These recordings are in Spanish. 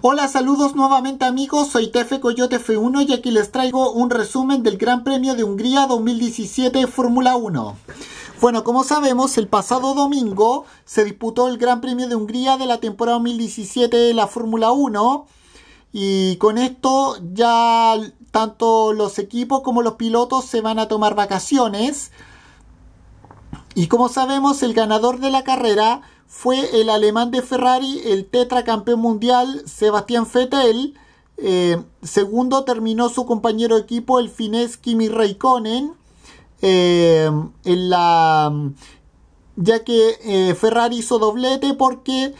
Hola, saludos nuevamente amigos, soy Tefe Coyote F1 y aquí les traigo un resumen del Gran Premio de Hungría 2017 Fórmula 1. Bueno, como sabemos, el pasado domingo se disputó el Gran Premio de Hungría de la temporada 2017 de la Fórmula 1 y con esto ya tanto los equipos como los pilotos se van a tomar vacaciones. Y como sabemos, el ganador de la carrera fue el alemán de Ferrari, el tetracampeón mundial Sebastián Vettel. Eh, segundo terminó su compañero de equipo, el finés Kimi Raikkonen. Eh, en la, ya que eh, Ferrari hizo doblete porque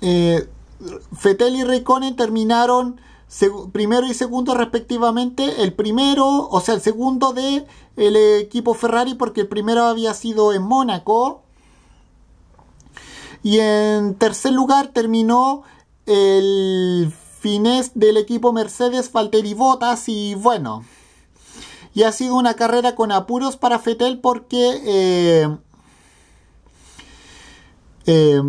Fettel y Raikkonen terminaron primero y segundo respectivamente. El primero, o sea, el segundo de el equipo Ferrari porque el primero había sido en Mónaco. Y en tercer lugar terminó el finés del equipo Mercedes, Falteri Bottas y bueno. Y ha sido una carrera con apuros para Fetel porque... Eh, eh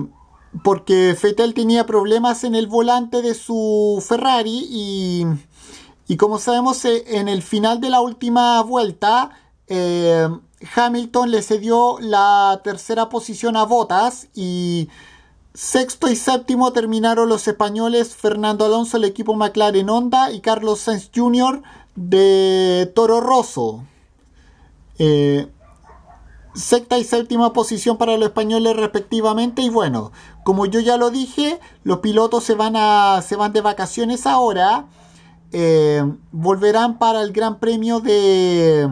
porque Fettel tenía problemas en el volante de su Ferrari y, y como sabemos eh, en el final de la última vuelta eh, Hamilton le cedió la tercera posición a Bottas y sexto y séptimo terminaron los españoles Fernando Alonso el equipo McLaren Honda y Carlos Sainz Jr. de Toro Rosso. Eh, sexta y séptima posición para los españoles respectivamente. Y bueno, como yo ya lo dije, los pilotos se van, a, se van de vacaciones ahora. Eh, volverán para el Gran Premio de,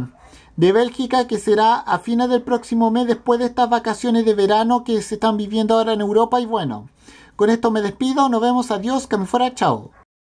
de Bélgica que será a fines del próximo mes después de estas vacaciones de verano que se están viviendo ahora en Europa. Y bueno, con esto me despido. Nos vemos. Adiós. Que me fuera. Chao.